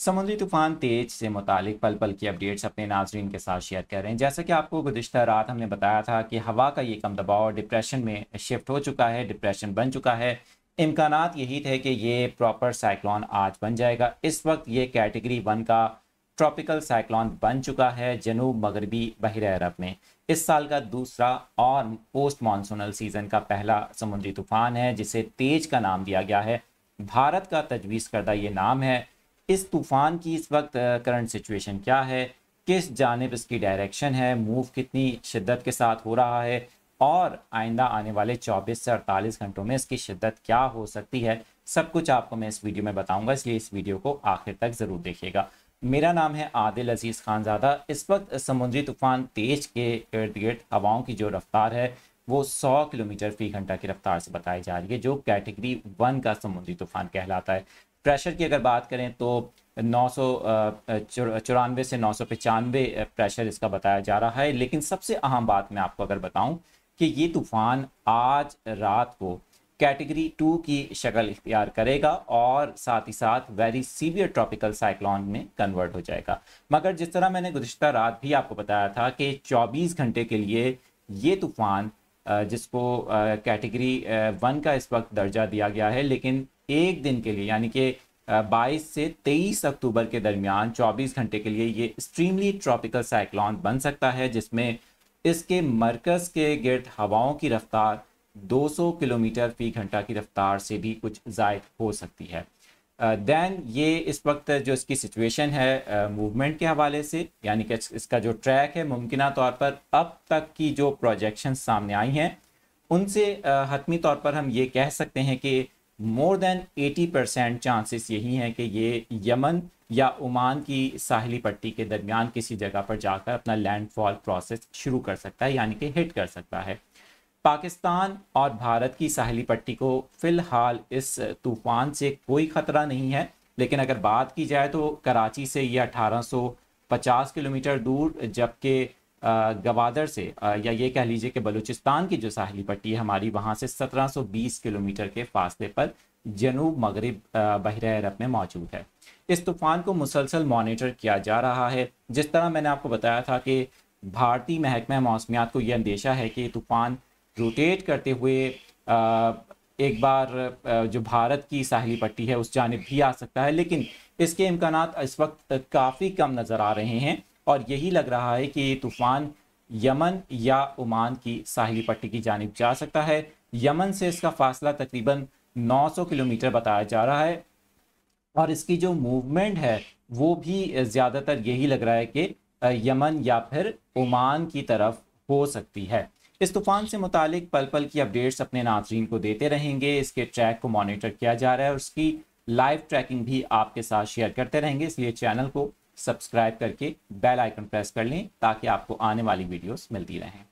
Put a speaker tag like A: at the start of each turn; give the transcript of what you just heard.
A: समुद्री तूफान तेज से मुतालिक पल पल की अपडेट्स अपने नाजरन के साथ शेयर कर रहे हैं जैसा कि आपको गुजशत रात हमने बताया था कि हवा का ये कम दबाव डिप्रेशन में शिफ्ट हो चुका है डिप्रेशन बन चुका है इम्कान यही थे कि ये प्रॉपर साइक्लॉन आज बन जाएगा इस वक्त ये कैटेगरी वन का ट्रॉपिकल साइक्लॉन बन चुका है जनूब मगरबी बहर अरब में इस साल का दूसरा और पोस्ट मानसूनल सीज़न का पहला समुद्री तूफान है जिसे तेज का नाम दिया गया है भारत का तजवीज़ करदा ये नाम है इस तूफ़ान की इस वक्त करंट सिचुएशन क्या है किस जानब इसकी डायरेक्शन है मूव कितनी शिद्दत के साथ हो रहा है और आइंदा आने वाले 24 से 48 घंटों में इसकी शिद्दत क्या हो सकती है सब कुछ आपको मैं इस वीडियो में बताऊंगा इसलिए इस वीडियो को आखिर तक ज़रूर देखिएगा मेरा नाम है आदिल अजीज़ खानजादा इस वक्त समुद्री तूफ़ान तेज के इर्द गिर्द हवाओं की जो रफ्तार है वो 100 किलोमीटर फी घंटा की रफ्तार से बताई जा रही है जो कैटेगरी वन का समुद्री तूफ़ान कहलाता है प्रेशर की अगर बात करें तो नौ सौ चौरानवे से नौ सौ पचानवे प्रेशर इसका बताया जा रहा है लेकिन सबसे अहम बात मैं आपको अगर बताऊं कि ये तूफ़ान आज रात को कैटेगरी टू की शक्ल इख्तियार करेगा और साथ ही साथ वेरी सीवियर ट्रॉपिकल साइक्लोन में कन्वर्ट हो जाएगा मगर जिस तरह मैंने गुजशत रात भी आपको बताया था कि 24 घंटे के लिए ये तूफ़ान जिसको कैटेगरी वन का इस वक्त दर्जा दिया गया है लेकिन एक दिन के लिए यानी कि 22 से 23 अक्टूबर के दरमियान 24 घंटे के लिए ये एक्सट्रीमली ट्रॉपिकल साइक्लॉन बन सकता है जिसमें इसके मरकज के गिर्द हवाओं की रफ्तार 200 किलोमीटर फी घंटा की रफ्तार से भी कुछ जायद हो सकती है दैन uh, ये इस वक्त जो इसकी सिचुएशन है मूवमेंट uh, के हवाले से यानी कि इसका जो ट्रैक है मुमकिन तौर पर अब तक की जो प्रोजेक्शन सामने आई हैं उनसे uh, हतमी तौर पर हम ये कह सकते हैं कि मोर देन 80 परसेंट चांसेस यही हैं कि ये यमन या ओमान की साहली पट्टी के दरमियान किसी जगह पर जाकर अपना लैंडफॉल प्रोसेस शुरू कर सकता है यानी कि हिट कर सकता है पाकिस्तान और भारत की साहली पट्टी को फ़िलहाल इस तूफ़ान से कोई ख़तरा नहीं है लेकिन अगर बात की जाए तो कराची से ये 1850 किलोमीटर दूर जबकि गवादर से या ये कह लीजिए कि बलूचिस्तान की जो साहली पट्टी है हमारी वहाँ से 1720 किलोमीटर के फासले पर जनूब मगरब बहर अरब में मौजूद है इस तूफ़ान को मुसलसल मॉनिटर किया जा रहा है जिस तरह मैंने आपको बताया था कि भारतीय महकमा मौसमियात को यह अंदेशा है कि ये तूफ़ान रोटेट करते हुए एक बार जो भारत की साहली पट्टी है उस जानब भी आ सकता है लेकिन इसके इम्कान इस वक्त काफ़ी कम नज़र आ रहे हैं और यही लग रहा है कि तूफान यमन या ओमान की साहिली पट्टी की जानब जा सकता है यमन से इसका फासला तकरीबन 900 किलोमीटर बताया जा रहा है और इसकी जो मूवमेंट है वो भी ज़्यादातर यही लग रहा है कि यमन या फिर ओमान की तरफ हो सकती है इस तूफ़ान से मुतालिक पल पल की अपडेट्स अपने नाजरन को देते रहेंगे इसके ट्रैक को मॉनिटर किया जा रहा है और उसकी लाइव ट्रैकिंग भी आपके साथ शेयर करते रहेंगे इसलिए चैनल को सब्सक्राइब करके बेल आइकन प्रेस कर लें ताकि आपको आने वाली वीडियोस मिलती रहें